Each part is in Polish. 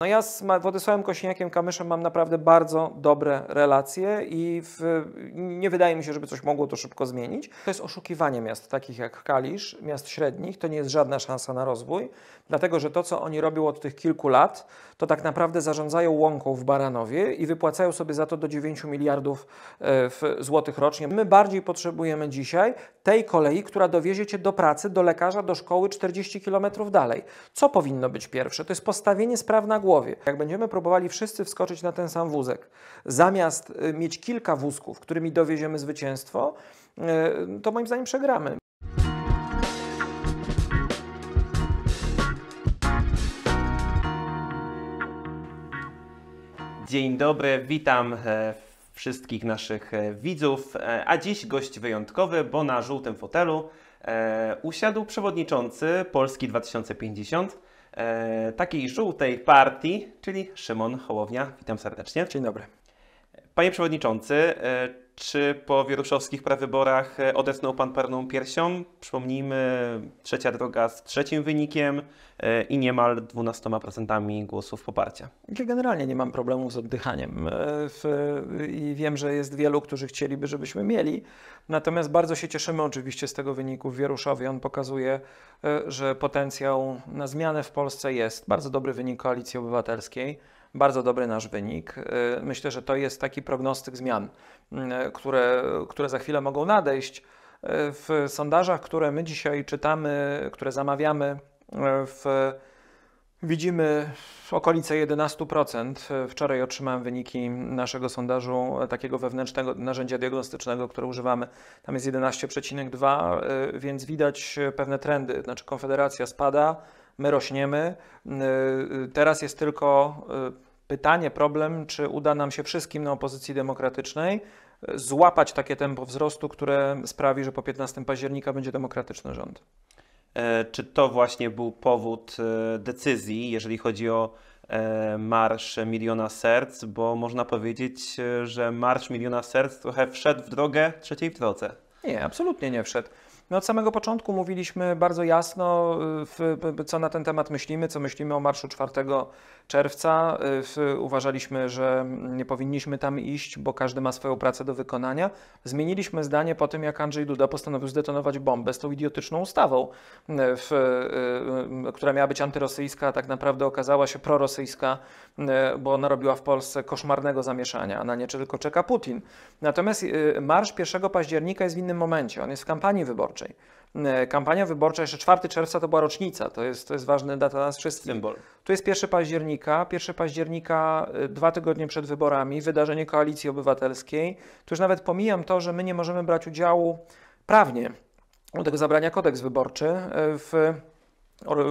No ja z Władysławem Kosiniakiem Kamyszem mam naprawdę bardzo dobre relacje i w, nie wydaje mi się, żeby coś mogło to szybko zmienić. To jest oszukiwanie miast takich jak Kalisz, miast średnich, to nie jest żadna szansa na rozwój, dlatego że to, co oni robią od tych kilku lat, to tak naprawdę zarządzają łąką w Baranowie i wypłacają sobie za to do 9 miliardów e, złotych rocznie. My bardziej potrzebujemy dzisiaj tej kolei, która dowiezie cię do pracy, do lekarza, do szkoły 40 kilometrów dalej. Co powinno być pierwsze? To jest postawienie spraw na głowie. Jak będziemy próbowali wszyscy wskoczyć na ten sam wózek, zamiast y, mieć kilka wózków, którymi dowieziemy zwycięstwo, y, to moim zdaniem przegramy. Dzień dobry, witam e, wszystkich naszych e, widzów. E, a dziś gość wyjątkowy, bo na żółtym fotelu usiadł przewodniczący Polski 2050, e, takiej żółtej partii, czyli Szymon Hołownia. Witam serdecznie. Dzień dobry. Panie Przewodniczący, e, czy po wieruszowskich prawyborach e, odesnął pan parną piersią? Przypomnijmy, trzecia droga z trzecim wynikiem e, i niemal 12% głosów poparcia. Generalnie nie mam problemu z oddychaniem e, i wiem, że jest wielu, którzy chcieliby, żebyśmy mieli. Natomiast bardzo się cieszymy oczywiście z tego wyniku w Wieruszowie. On pokazuje, że potencjał na zmianę w Polsce jest. Bardzo dobry wynik Koalicji Obywatelskiej bardzo dobry nasz wynik. Y, myślę, że to jest taki prognostyk zmian, y, które, które za chwilę mogą nadejść. Y, w sondażach, które my dzisiaj czytamy, które zamawiamy, w, widzimy okolice 11%. Wczoraj otrzymałem wyniki naszego sondażu e, takiego wewnętrznego narzędzia diagnostycznego, które używamy. Tam jest 11,2, więc widać pewne trendy. Znaczy Konfederacja spada, my rośniemy. Teraz jest tylko pytanie, problem, czy uda nam się wszystkim na opozycji demokratycznej e, złapać takie tempo wzrostu, które sprawi, że po 15 października będzie demokratyczny rząd. E, czy to właśnie był powód e, decyzji, jeżeli chodzi o Marsz Miliona Serc, bo można powiedzieć, że Marsz Miliona Serc trochę wszedł w drogę trzeciej w drodze. Nie, absolutnie nie wszedł. No od samego początku mówiliśmy bardzo jasno, y, co na ten temat myślimy, co myślimy o marszu 4 czerwca. Y, uważaliśmy, że nie powinniśmy tam iść, bo każdy ma swoją pracę do wykonania. Zmieniliśmy zdanie po tym, jak Andrzej Duda postanowił zdetonować bombę z tą idiotyczną ustawą, y, która miała być antyrosyjska, a tak naprawdę okazała się prorosyjska, bo narobiła w Polsce koszmarnego zamieszania. Na nie tylko czeka Putin. Natomiast marsz 1 października jest w innym momencie. On jest w kampanii wyborczej wyborczej. E, kampania wyborcza, jeszcze 4 czerwca to była rocznica, to jest, to jest ważna data dla nas wszystkich. Symbol. Tu jest 1 października, 1 października, e, dwa tygodnie przed wyborami, wydarzenie Koalicji Obywatelskiej. Tu już nawet pomijam to, że my nie możemy brać udziału prawnie, do tego zabrania kodeks wyborczy e, w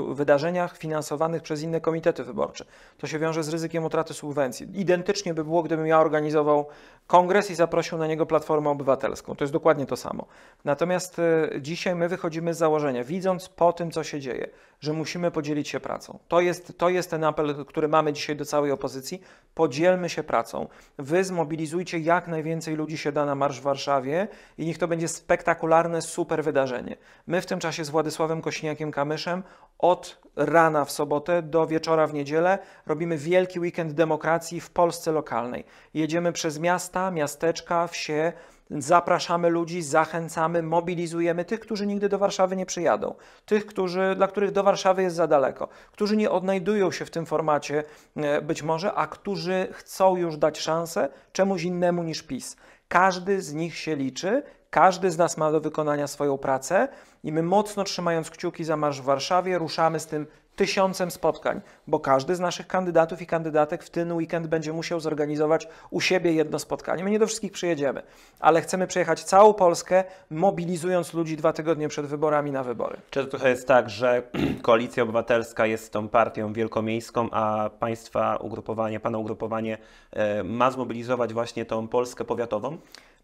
wydarzeniach finansowanych przez inne komitety wyborcze. To się wiąże z ryzykiem utraty subwencji. Identycznie by było, gdybym ja organizował kongres i zaprosił na niego Platformę Obywatelską. To jest dokładnie to samo. Natomiast y, dzisiaj my wychodzimy z założenia, widząc po tym, co się dzieje, że musimy podzielić się pracą. To jest, to jest ten apel, który mamy dzisiaj do całej opozycji. Podzielmy się pracą. Wy zmobilizujcie jak najwięcej ludzi się da na Marsz w Warszawie i niech to będzie spektakularne, super wydarzenie. My w tym czasie z Władysławem Kośniakiem-Kamyszem od rana w sobotę do wieczora w niedzielę robimy wielki weekend demokracji w Polsce lokalnej. Jedziemy przez miasta, miasta, miasteczka, wsie. Zapraszamy ludzi, zachęcamy, mobilizujemy tych, którzy nigdy do Warszawy nie przyjadą, tych, którzy, dla których do Warszawy jest za daleko, którzy nie odnajdują się w tym formacie e, być może, a którzy chcą już dać szansę czemuś innemu niż PiS. Każdy z nich się liczy, każdy z nas ma do wykonania swoją pracę i my mocno trzymając kciuki za Marsz w Warszawie ruszamy z tym tysiącem spotkań, bo każdy z naszych kandydatów i kandydatek w ten weekend będzie musiał zorganizować u siebie jedno spotkanie. My nie do wszystkich przyjedziemy, ale chcemy przejechać całą Polskę, mobilizując ludzi dwa tygodnie przed wyborami na wybory. Czy to trochę jest tak, że Koalicja Obywatelska jest tą partią wielkomiejską, a państwa ugrupowanie, pana ugrupowanie e, ma zmobilizować właśnie tą Polskę powiatową?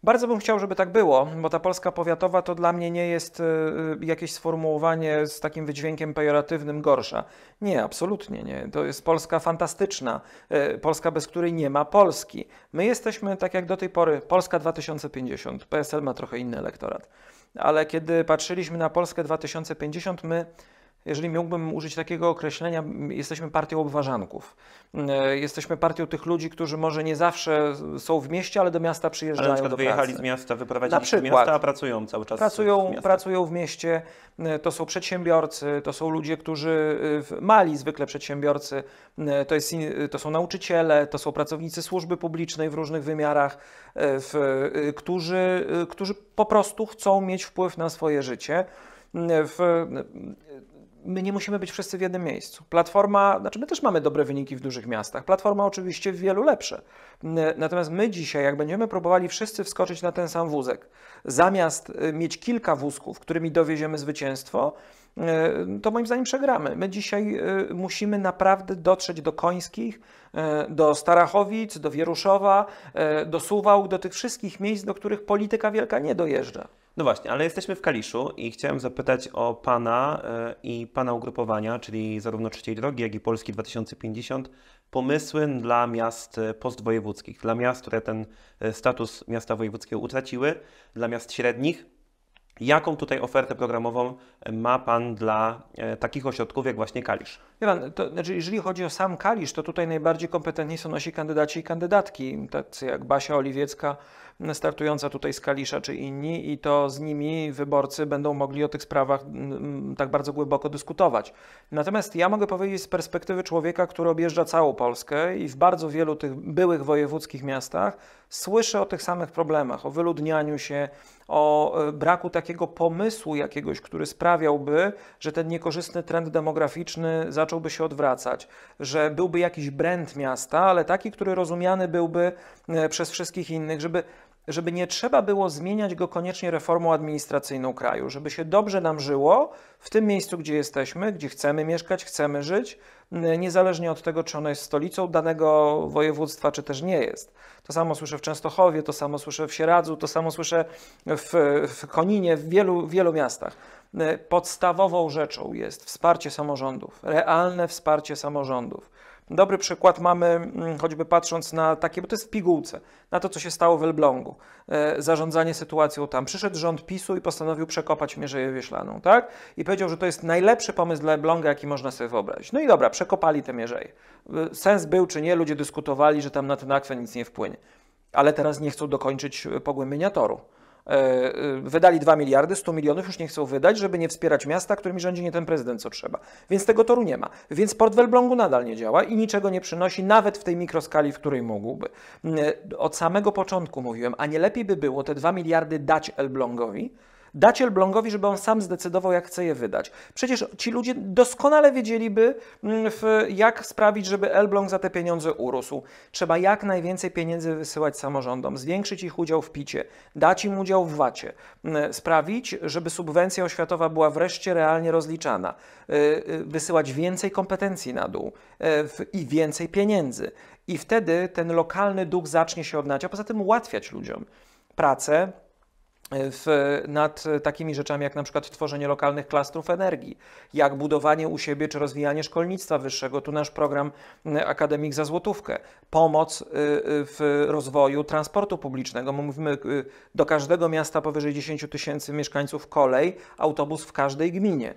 Bardzo bym chciał, żeby tak było, bo ta Polska powiatowa to dla mnie nie jest e, e, jakieś sformułowanie z takim wydźwiękiem pejoratywnym gorsza. Nie, absolutnie nie. To jest Polska fantastyczna, e, Polska, bez której nie ma Polski. My jesteśmy, tak jak do tej pory, Polska 2050. PSL ma trochę inny elektorat. Ale kiedy patrzyliśmy na Polskę 2050, my jeżeli mógłbym użyć takiego określenia, jesteśmy partią obważanków. Mm, e, jesteśmy partią tych ludzi, którzy może nie zawsze są w mieście, ale do miasta przyjeżdżają. Ale na przykład do pracy. wyjechali z miasta, wyprowadzili się z miasta, a pracują cały czas. Pracują w, pracują w mieście, mm, e, to są przedsiębiorcy, to są ludzie, którzy y, mali zwykle przedsiębiorcy, mm, e, to, jest, y, to są nauczyciele, to są pracownicy służby publicznej w różnych wymiarach, w, y, którzy, którzy po prostu chcą mieć wpływ na swoje życie. W, my nie musimy być wszyscy w jednym miejscu. Platforma, znaczy my też mamy dobre wyniki w dużych miastach, platforma oczywiście w wielu lepsze. Natomiast my dzisiaj, jak będziemy próbowali wszyscy wskoczyć na ten sam wózek, zamiast y, mieć kilka wózków, którymi dowieziemy zwycięstwo, y, to moim zdaniem przegramy. My dzisiaj y, musimy naprawdę dotrzeć do Końskich, do Starachowic, do Wieruszowa, do Suwałk, do tych wszystkich miejsc, do których polityka wielka nie dojeżdża. No właśnie, ale jesteśmy w Kaliszu i chciałem zapytać o Pana e, i Pana ugrupowania, czyli zarówno Trzeciej Drogi, jak i Polski 2050, pomysły dla miast e, postwojewódzkich, dla miast, które ten e, status miasta wojewódzkiego utraciły, dla miast średnich. Jaką tutaj ofertę programową ma Pan dla takich ośrodków jak właśnie Kalisz? Pan, no, to, znaczy, jeżeli chodzi o sam Kalisz, to tutaj najbardziej kompetentni są nasi kandydaci i kandydatki, tacy jak Basia Oliwiecka, mm, startująca tutaj z Kalisza czy inni i to z nimi wyborcy będą mogli o tych sprawach mm, mm, tak bardzo głęboko dyskutować. Natomiast ja mogę powiedzieć z perspektywy człowieka, który objeżdża całą Polskę i w bardzo wielu tych byłych wojewódzkich miastach słyszę o tych samych problemach, o wyludnianiu się, o e, braku takiego pomysłu jakiegoś, który sprawiałby, że ten niekorzystny trend demograficzny zaczął zacząłby się odwracać, że byłby jakiś brand miasta, ale taki, który rozumiany byłby e, przez wszystkich innych, żeby żeby nie trzeba było zmieniać go koniecznie reformą administracyjną kraju, żeby się dobrze nam żyło w tym miejscu, gdzie jesteśmy, gdzie chcemy mieszkać, chcemy żyć, niezależnie od tego, czy ono jest stolicą danego województwa, czy też nie jest. To samo słyszę w Częstochowie, to samo słyszę w Sieradzu, to samo słyszę w, w Koninie, w wielu, wielu miastach. Podstawową rzeczą jest wsparcie samorządów, realne wsparcie samorządów Dobry przykład mamy mm, choćby patrząc na takie, bo to jest w pigułce, na to, co się stało w Elblągu. E, zarządzanie sytuacją tam. Przyszedł rząd PiSu i postanowił przekopać Mierzeję Wieślaną, tak? I powiedział, że to jest najlepszy pomysł dla Elbląga, jaki można sobie wyobrazić. No i dobra, przekopali te Mierzeje. E, sens był czy nie, ludzie dyskutowali, że tam na ten akwen nic nie wpłynie. Ale teraz nie chcą dokończyć pogłębienia toru. E, e, wydali 2 miliardy, 100 milionów już nie chcą wydać, żeby nie wspierać miasta, którymi rządzi nie ten prezydent, co trzeba. Więc tego toru nie ma. Więc port w Elblągu nadal nie działa i niczego nie przynosi, nawet w tej mikroskali, w której mógłby. E, od samego początku mówiłem, a nie lepiej by było te 2 miliardy dać Elblągowi, dać Elblągowi, żeby on sam zdecydował, jak chce je wydać. Przecież ci ludzie doskonale wiedzieliby, mm, jak sprawić, żeby Elbląg za te pieniądze urósł. Trzeba jak najwięcej pieniędzy wysyłać samorządom, zwiększyć ich udział w picie, dać im udział w VAT-ie, mm, sprawić, żeby subwencja oświatowa była wreszcie realnie rozliczana, y, y, wysyłać więcej kompetencji na dół y, i więcej pieniędzy. I wtedy ten lokalny duch zacznie się odnać, a poza tym ułatwiać ludziom pracę, w, nad takimi rzeczami jak na przykład tworzenie lokalnych klastrów energii, jak budowanie u siebie czy rozwijanie szkolnictwa wyższego. Tu nasz program mm, Akademik za złotówkę. Pomoc y, y, w rozwoju transportu publicznego. My mówimy y, do każdego miasta powyżej 10 tysięcy mieszkańców kolej, autobus w każdej gminie.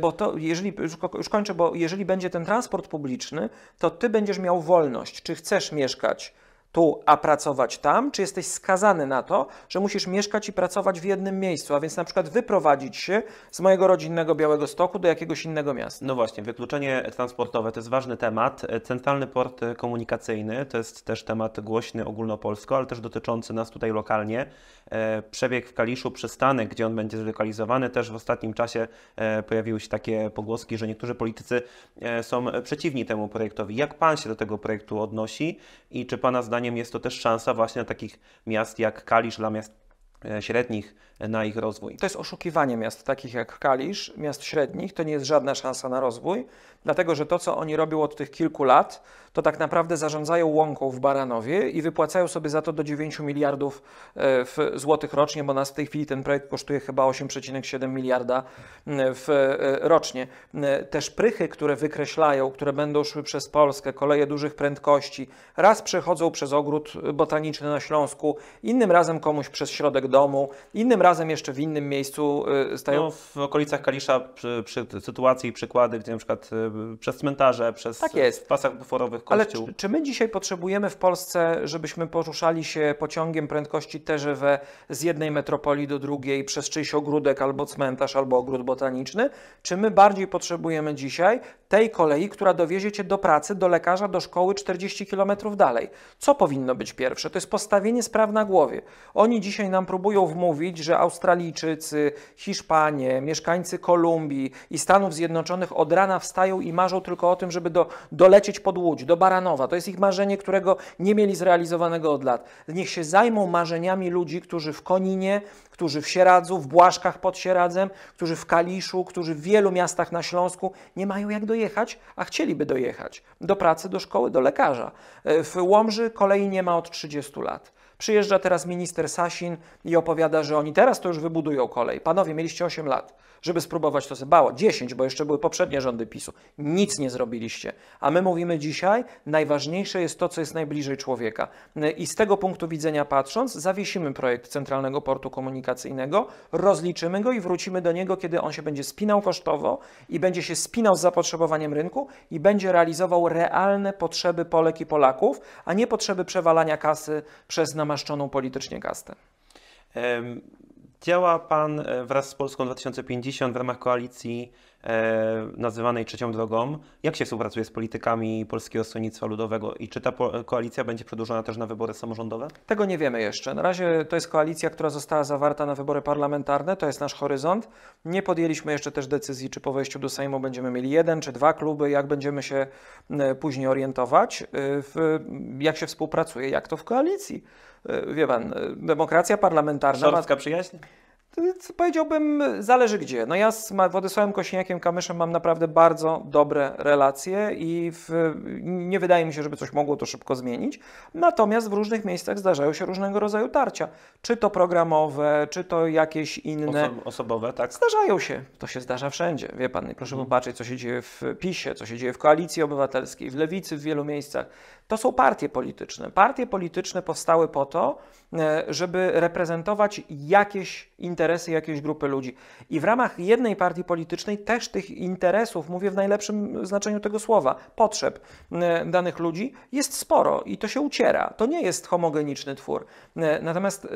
Bo to, jeżeli, już kończę, bo jeżeli będzie ten transport publiczny, to ty będziesz miał wolność, czy chcesz mieszkać tu, a pracować tam, czy jesteś skazany na to, że musisz mieszkać i pracować w jednym miejscu, a więc na przykład wyprowadzić się z mojego rodzinnego Białego Stoku do jakiegoś innego miasta. No właśnie, wykluczenie transportowe to jest ważny temat. Centralny port komunikacyjny to jest też temat głośny ogólnopolsko, ale też dotyczący nas tutaj lokalnie. E, przebieg w Kaliszu, przystanek, gdzie on będzie zlokalizowany, też w ostatnim czasie e, pojawiły się takie pogłoski, że niektórzy politycy e, są przeciwni temu projektowi. Jak pan się do tego projektu odnosi i czy pana zdanie zdaniem jest to też szansa właśnie na takich miast jak Kalisz dla miast e, średnich na ich rozwój. To jest oszukiwanie miast takich jak Kalisz, miast średnich, to nie jest żadna szansa na rozwój, dlatego że to, co oni robią od tych kilku lat, to tak naprawdę zarządzają łąką w Baranowie i wypłacają sobie za to do 9 miliardów e, w złotych rocznie, bo nas w tej chwili ten projekt kosztuje chyba 8,7 miliarda w e, rocznie. E, też prychy, które wykreślają, które będą szły przez Polskę, koleje dużych prędkości, raz przechodzą przez ogród botaniczny na Śląsku, innym razem komuś przez środek domu, innym razem jeszcze w innym miejscu y, stają? No, w okolicach Kalisza przy, przy sytuacji i przykłady, gdzie na przykład y, przez cmentarze, przez tak jest. pasach buforowych kościół. Ale czy, czy my dzisiaj potrzebujemy w Polsce, żebyśmy poruszali się pociągiem prędkości TGW z jednej metropolii do drugiej przez czyjś ogródek albo cmentarz, albo ogród botaniczny? Czy my bardziej potrzebujemy dzisiaj tej kolei, która dowiezie Cię do pracy, do lekarza, do szkoły 40 km dalej? Co powinno być pierwsze? To jest postawienie spraw na głowie. Oni dzisiaj nam próbują wmówić, że także Australijczycy, Hiszpanie, mieszkańcy Kolumbii i Stanów Zjednoczonych od rana wstają i marzą tylko o tym, żeby do, dolecieć pod Łódź, do Baranowa. To jest ich marzenie, którego nie mieli zrealizowanego od lat. Niech się zajmą marzeniami ludzi, którzy w Koninie, którzy w Sieradzu, w Błaszkach pod Sieradzem, którzy w Kaliszu, którzy w wielu miastach na Śląsku nie mają jak dojechać, a chcieliby dojechać do pracy, do szkoły, do lekarza. E, w Łomży kolei nie ma od 30 lat. Przyjeżdża teraz minister Sasin i opowiada, że oni teraz to już wybudują kolej. Panowie, mieliście 8 lat żeby spróbować to bało. 10, bo jeszcze były poprzednie rządy PiSu. Nic nie zrobiliście. A my mówimy dzisiaj, najważniejsze jest to, co jest najbliżej człowieka. I z tego punktu widzenia patrząc, zawiesimy projekt Centralnego Portu Komunikacyjnego, rozliczymy go i wrócimy do niego, kiedy on się będzie spinał kosztowo i będzie się spinał z zapotrzebowaniem rynku i będzie realizował realne potrzeby Polek i Polaków, a nie potrzeby przewalania kasy przez namaszczoną politycznie kastę. Um Działa Pan e, wraz z Polską 2050 w ramach koalicji E, nazywanej trzecią drogą. Jak się współpracuje z politykami Polskiego Stronnictwa Ludowego i czy ta koalicja będzie przedłużona też na wybory samorządowe? Tego nie wiemy jeszcze. Na razie to jest koalicja, która została zawarta na wybory parlamentarne, to jest nasz horyzont. Nie podjęliśmy jeszcze też decyzji, czy po wejściu do Sejmu będziemy mieli jeden czy dwa kluby, jak będziemy się później orientować, e, w, jak się współpracuje, jak to w koalicji. E, wie pan, demokracja parlamentarna. Szorstka ma... przyjaźń? powiedziałbym, zależy gdzie. No ja z Władysławem Kośniakiem Kamyszem mam naprawdę bardzo dobre relacje i w, nie wydaje mi się, żeby coś mogło to szybko zmienić. Natomiast w różnych miejscach zdarzają się różnego rodzaju tarcia. Czy to programowe, czy to jakieś inne. Oso osobowe, tak? Zdarzają się. To się zdarza wszędzie. Wie pan, proszę zobaczyć mhm. popatrzeć, co się dzieje w PiSie, co się dzieje w Koalicji Obywatelskiej, w Lewicy w wielu miejscach to są partie polityczne. Partie polityczne powstały po to, e, żeby reprezentować jakieś interesy jakiejś grupy ludzi. I w ramach jednej partii politycznej też tych interesów, mówię w najlepszym znaczeniu tego słowa, potrzeb e, danych ludzi jest sporo i to się uciera. To nie jest homogeniczny twór. E, natomiast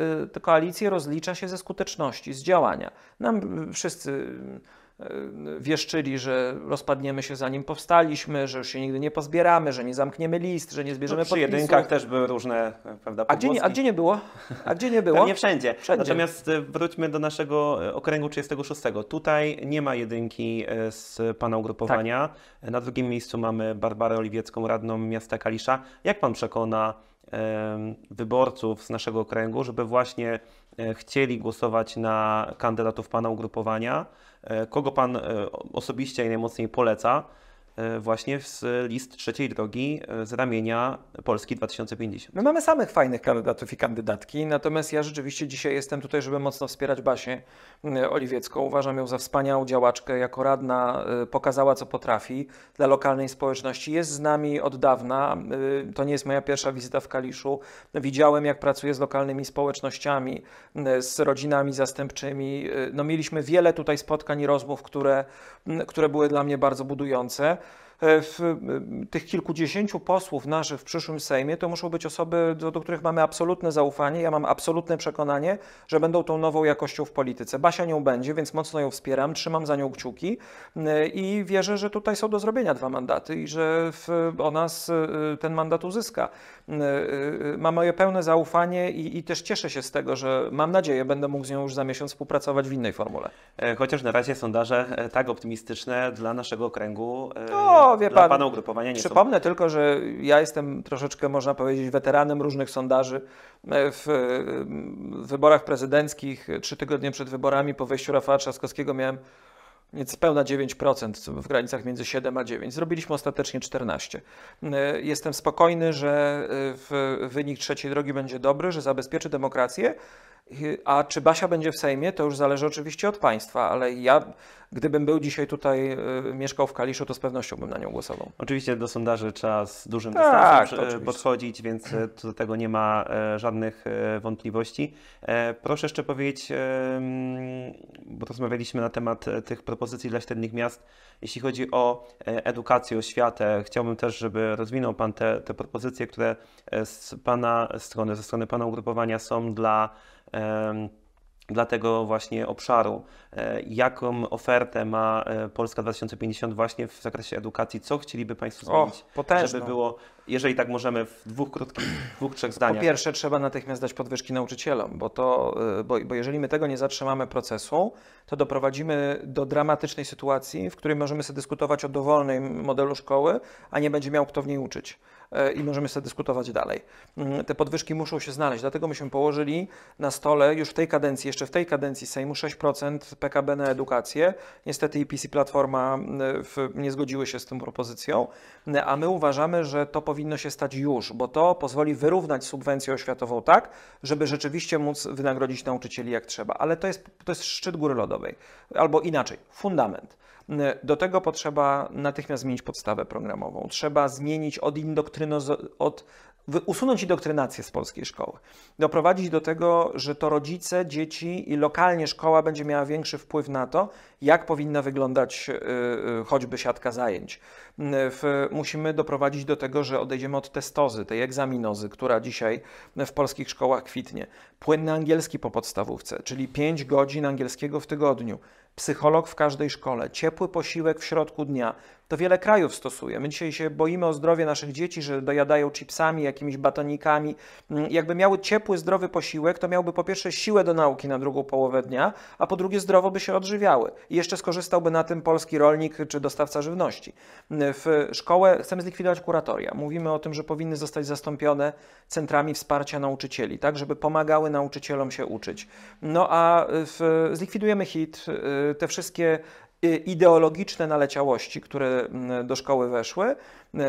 koalicję rozlicza się ze skuteczności, z działania. Nam wszyscy E, wieszczyli, że rozpadniemy się zanim powstaliśmy, że już się nigdy nie pozbieramy, że nie zamkniemy list, że nie no, zbierzemy no, przy podpisów. jedynkach też były różne, e, prawda, a gdzie, nie, a gdzie nie było? A gdzie nie było? Nie wszędzie. wszędzie. Natomiast e, wróćmy do naszego okręgu 36. Tutaj nie ma jedynki z Pana ugrupowania. Tak. Na drugim miejscu mamy Barbarę Oliwiecką, radną miasta Kalisza. Jak Pan przekona wyborców z naszego okręgu, żeby właśnie e, chcieli głosować na kandydatów Pana ugrupowania. E, kogo Pan e, osobiście najmocniej poleca? E, właśnie z list trzeciej drogi e, z ramienia Polski 2050. My no mamy samych fajnych kandydatów i kandydatki, natomiast ja rzeczywiście dzisiaj jestem tutaj, żeby mocno wspierać Basię Oliwiecką. Uważam ją za wspaniałą działaczkę, jako radna e, pokazała, co potrafi dla lokalnej społeczności. Jest z nami od dawna, to nie jest moja pierwsza wizyta w Kaliszu. Widziałem, jak pracuje z lokalnymi społecznościami, z rodzinami zastępczymi. No, mieliśmy wiele tutaj spotkań i rozmów, które, które były dla mnie bardzo budujące. E, w tych kilkudziesięciu posłów naszych w przyszłym Sejmie to muszą być osoby, do, do których mamy absolutne zaufanie. Ja mam absolutne przekonanie, że będą tą nową jakością w polityce. Basia nią będzie, więc mocno ją wspieram, trzymam za nią kciuki i wierzę, że tutaj są do zrobienia dwa mandaty i że ona y, y, ten mandat uzyska. Y, ma moje pełne zaufanie i, i też cieszę się z tego, że mam nadzieję, będę mógł z nią już za miesiąc współpracować w innej formule. E, chociaż na razie sondaże e, tak optymistyczne dla naszego kręgu. No, no, wie pan, pana ugrupowania nie Przypomnę są. tylko, że ja jestem troszeczkę, można powiedzieć, weteranem różnych sondaży. E, e, w wyborach prezydenckich, trzy tygodnie przed wyborami, po wejściu Rafała Trzaskowskiego miałem niespełna 9%, w granicach między 7 a 9. Zrobiliśmy ostatecznie 14. E, jestem spokojny, że wynik trzeciej drogi będzie dobry, że zabezpieczy demokrację, a czy Basia będzie w Sejmie, to już zależy oczywiście od państwa, ale ja, gdybym był dzisiaj tutaj, y, mieszkał w Kaliszu, to z pewnością bym na nią głosował. Oczywiście do sondaży trzeba z dużym tak, dystansem podchodzić, więc y, do tego nie ma e, żadnych e, wątpliwości. E, proszę jeszcze powiedzieć, mm, bo rozmawialiśmy na temat tych propozycji dla średnich miast, jeśli chodzi o e, edukację, oświatę, chciałbym też, żeby rozwinął Pan te, te propozycje, które e, z Pana strony, ze strony Pana ugrupowania są dla dla tego właśnie obszaru. E, jaką ofertę ma e, Polska 2050 właśnie w zakresie edukacji? Co chcieliby Państwo zmienić, o, żeby było, jeżeli tak możemy, w dwóch krótkich, dwóch, trzech zdaniach? Po pierwsze, trzeba natychmiast dać podwyżki nauczycielom, bo, to, e, bo, bo jeżeli my tego nie zatrzymamy procesu, to doprowadzimy do dramatycznej sytuacji, w której możemy sobie dyskutować o dowolnym modelu szkoły, a nie będzie miał kto w niej uczyć. E, i możemy sobie dyskutować dalej. Mm, te podwyżki muszą się znaleźć, dlatego myśmy położyli na stole już w tej kadencji, jeszcze w tej kadencji Sejmu 6% PKB na edukację. Niestety IPC Platforma mm, w, nie zgodziły się z tą propozycją, mm, a my uważamy, że to powinno się stać już, bo to pozwoli wyrównać subwencję oświatową tak, żeby rzeczywiście móc wynagrodzić nauczycieli jak trzeba. Ale to jest, to jest szczyt góry lodowej, albo inaczej, fundament. E, do tego potrzeba natychmiast zmienić podstawę programową. Trzeba zmienić od, od usunąć indoktrynację z polskiej szkoły, doprowadzić do tego, że to rodzice, dzieci i lokalnie szkoła będzie miała większy wpływ na to, jak powinna wyglądać e, e, choćby siatka zajęć. Musimy doprowadzić do tego, że odejdziemy od testozy, tej egzaminozy, która dzisiaj w polskich szkołach kwitnie. Płynny angielski po podstawówce, czyli 5 godzin angielskiego w tygodniu psycholog w każdej szkole, ciepły posiłek w środku dnia. To wiele krajów stosuje. My dzisiaj się boimy o zdrowie naszych dzieci, że dojadają chipsami, jakimiś batonikami. Mm, jakby miały ciepły, zdrowy posiłek, to miałby po pierwsze siłę do nauki na drugą połowę dnia, a po drugie zdrowo by się odżywiały. I jeszcze skorzystałby na tym polski rolnik czy dostawca żywności. Mm, w szkołę chcemy zlikwidować kuratoria. Mówimy o tym, że powinny zostać zastąpione centrami wsparcia nauczycieli, tak żeby pomagały nauczycielom się uczyć. No a y, w, zlikwidujemy HIT, y, te wszystkie y, ideologiczne naleciałości, które mm, do szkoły weszły.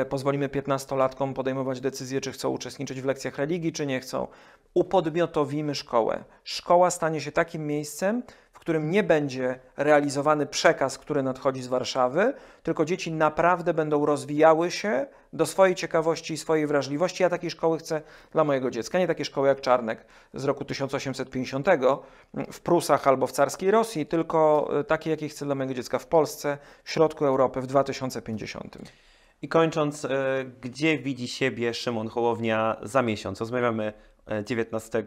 Y, pozwolimy piętnastolatkom podejmować decyzję, czy chcą uczestniczyć w lekcjach religii, czy nie chcą. Upodmiotowimy szkołę. Szkoła stanie się takim miejscem, którym nie będzie realizowany przekaz, który nadchodzi z Warszawy, tylko dzieci naprawdę będą rozwijały się do swojej ciekawości i swojej wrażliwości. Ja takiej szkoły chcę dla mojego dziecka, nie takie szkoły jak Czarnek z roku 1850 w Prusach albo w carskiej Rosji, tylko e, takie, jakie chcę dla mojego dziecka w Polsce, w środku Europy w 2050. I kończąc, e, gdzie widzi siebie Szymon Hołownia za miesiąc? Rozmawiamy 19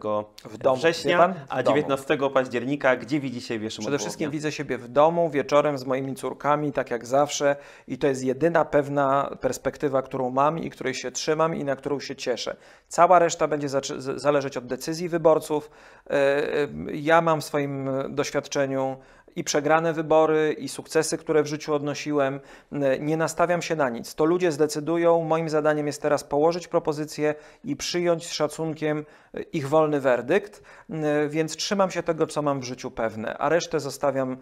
domu, września, a 19 domu. października. Gdzie widzi się Szymon Przede wszystkim widzę siebie w domu, wieczorem z moimi córkami, tak jak zawsze i to jest jedyna pewna perspektywa, którą mam i której się trzymam i na którą się cieszę. Cała reszta będzie zależeć od decyzji wyborców. E, e, ja mam w swoim doświadczeniu i przegrane wybory, i sukcesy, które w życiu odnosiłem. E, nie nastawiam się na nic. To ludzie zdecydują. Moim zadaniem jest teraz położyć propozycję i przyjąć z szacunkiem e, ich wolny werdykt, e, więc trzymam się tego, co mam w życiu pewne, a resztę zostawiam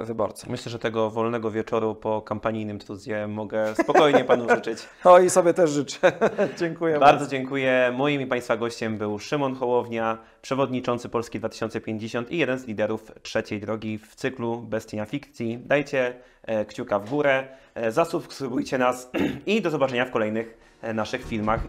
wyborcom. Myślę, że tego wolnego wieczoru po kampanijnym tuzie mogę spokojnie Panu życzyć. o no i sobie też życzę. dziękuję. Bardzo, bardzo dziękuję. Moim i Państwa gościem był Szymon Hołownia, przewodniczący Polski 2050 i jeden z liderów trzeciej drogi w cyklu Bestia Fikcji. Dajcie e, kciuka w górę, e, zasubskrybujcie nas i do zobaczenia w kolejnych e, naszych filmach.